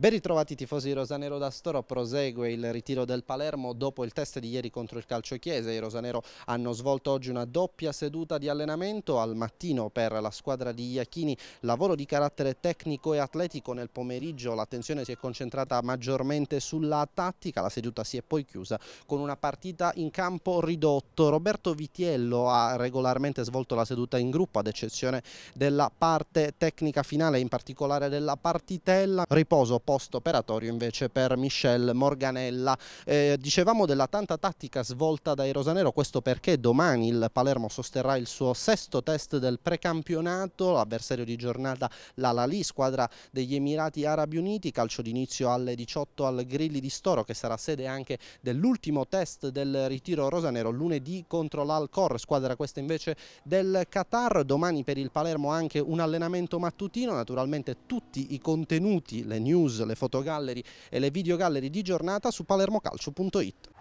Ben ritrovati i tifosi di Rosanero d'Astoro, prosegue il ritiro del Palermo dopo il test di ieri contro il Calcio Chiesa. I Rosanero hanno svolto oggi una doppia seduta di allenamento al mattino per la squadra di Iachini, lavoro di carattere tecnico e atletico nel pomeriggio, l'attenzione si è concentrata maggiormente sulla tattica, la seduta si è poi chiusa con una partita in campo ridotto. Roberto Vitiello ha regolarmente svolto la seduta in gruppo ad eccezione della parte tecnica finale, in particolare della partitella. Riposo post operatorio invece per Michel Morganella. Eh, dicevamo della tanta tattica svolta dai Rosanero, questo perché domani il Palermo sosterrà il suo sesto test del precampionato, avversario di giornata l'Alali, squadra degli Emirati Arabi Uniti, calcio d'inizio alle 18 al Grilli di Storo che sarà sede anche dell'ultimo test del ritiro rosanero lunedì contro l'Alcor, squadra questa invece del Qatar, domani per il Palermo anche un allenamento mattutino, naturalmente tutti i contenuti, le news le fotogallery e le videogallery di giornata su palermocalcio.it.